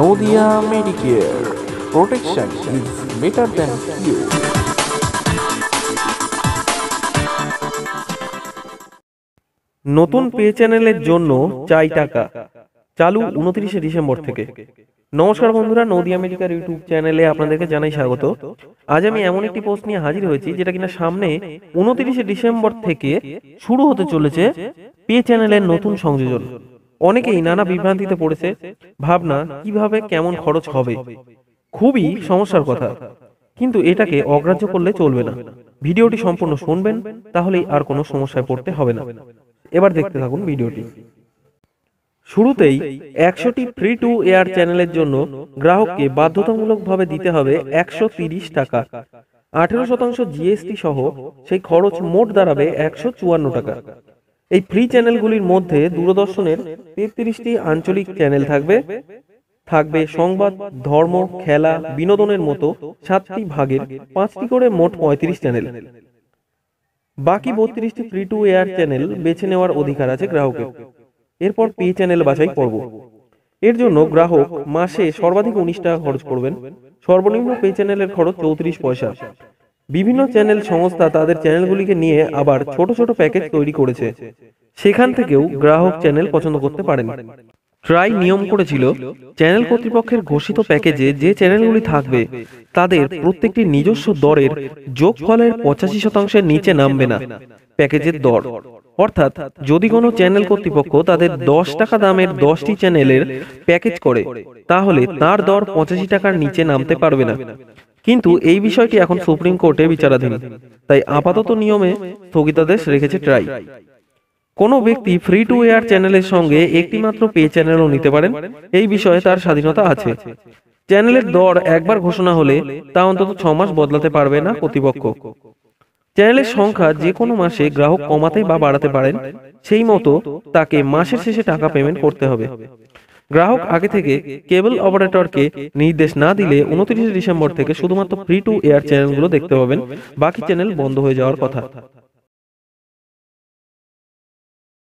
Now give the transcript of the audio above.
Nadia Medicare protection is better than cure নতুন pay চ্যানেলের জন্য চাই টাকা চালু উনত্রিশে ডিসেম্বর থেকে নমস্কার বন্ধুরা নদী আমেরিকার ইউটিউব চ্যানেলে আপনাদেরকে জানাই স্বাগত আজ আমি এমন একটি পোস্ট নিয়ে হাজির হয়েছি যেটা কিনা সামনে উনত্রিশে ডিসেম্বর থেকে শুরু হতে চলেছে পে চ্যানেলের নতুন সংযোজন অনেকেই নানা বিভ্রান্তিতে পড়েছে ভাবনা কিভাবে কেমন খরচ হবে খুবই সমস্যার কথা কিন্তু এটাকে অগ্রাহ্য করলে চলবে না ভিডিওটি সম্পূর্ণ শুনবেন তাহলেই আর কোনো সমস্যায় পড়তে হবে না এবার দেখতে থাকুন ভিডিওটি শুরুতেই একশোটি ফ্রি টু এয়ার চ্যানেলের জন্য গ্রাহককে বাধ্যতামূলকভাবে দিতে হবে একশো টাকা আঠেরো শতাংশ জিএসটি সহ সেই খরচ মোট দাঁড়াবে একশো চুয়ান্ন টাকা এই ফ্রি চ্যানেলগুলির মধ্যে দূরদর্শনের তেত্রিশটি আঞ্চলিক চ্যানেল থাকবে থাকবে সংবাদ ধর্ম খেলা বিনোদনের মতো সাতটি ভাগের পাঁচটি করে মোট পঁয়ত্রিশ চ্যানেল বাকি বত্রিশটি ফ্রি টু এয়ার চ্যানেল বেছে নেওয়ার অধিকার আছে গ্রাহকের এরপর পে চ্যানেল বাছাই করব এর জন্য গ্রাহক মাসে সর্বাধিক উনিশ টাকা খরচ করবেন সর্বনিম্ন পে চ্যানেলের খরচ চৌত্রিশ পয়সা বিভিন্ন চ্যানেল সংস্থা তাদের চ্যানেলগুলিকে নিয়ে আবার ছোট ছোট প্যাকেজ তৈরি করেছে সেখান থেকেও গ্রাহক চ্যানেল পছন্দ করতে পারেন ট্রাই নিয়ম করেছিল চ্যানেল কর্তৃপক্ষের ঘোষিত প্যাকেজে যে চ্যানেলগুলি থাকবে তাদের প্রত্যেকটি নিজস্ব দরের যোগফলের পঁচাশি শতাংশের নিচে নামবে না প্যাকেজের দর অর্থাৎ যদি কোনো চ্যানেল কর্তৃপক্ষ তাদের দশ টাকা দামের দশটি চ্যানেলের প্যাকেজ করে তাহলে তার দর পঁচাশি টাকার নিচে নামতে পারবে না কিন্তু এই বিষয়টি এখন সুপ্রিম কোর্টে বিচারাধীন তাই আপাতত নিয়মে স্থগিতাদেশ রেখেছে ট্রাই কোনো ব্যক্তি ফ্রি টু এয়ার চ্যানেলের সঙ্গে একটি মাত্র পে চ্যানেলও নিতে পারেন এই বিষয়ে তার স্বাধীনতা আছে চ্যানেলের দর একবার ঘোষণা হলে তা অন্তত ছ মাস বদলাতে পারবে না কর্তৃপক্ষ চ্যানেলের সংখ্যা যে কোনো মাসে গ্রাহক কমাতে বা বাড়াতে পারেন সেই মতো তাকে মাসের শেষে টাকা পেমেন্ট করতে হবে গ্রাহক আগে থেকে কেবল অপারেটরকে নির্দেশ না দিলে উনত্রিশে ডিসেম্বর থেকে শুধুমাত্র ফ্রি টু এয়ার চ্যানেলগুলো দেখতে পাবেন বাকি চ্যানেল বন্ধ হয়ে যাওয়ার কথা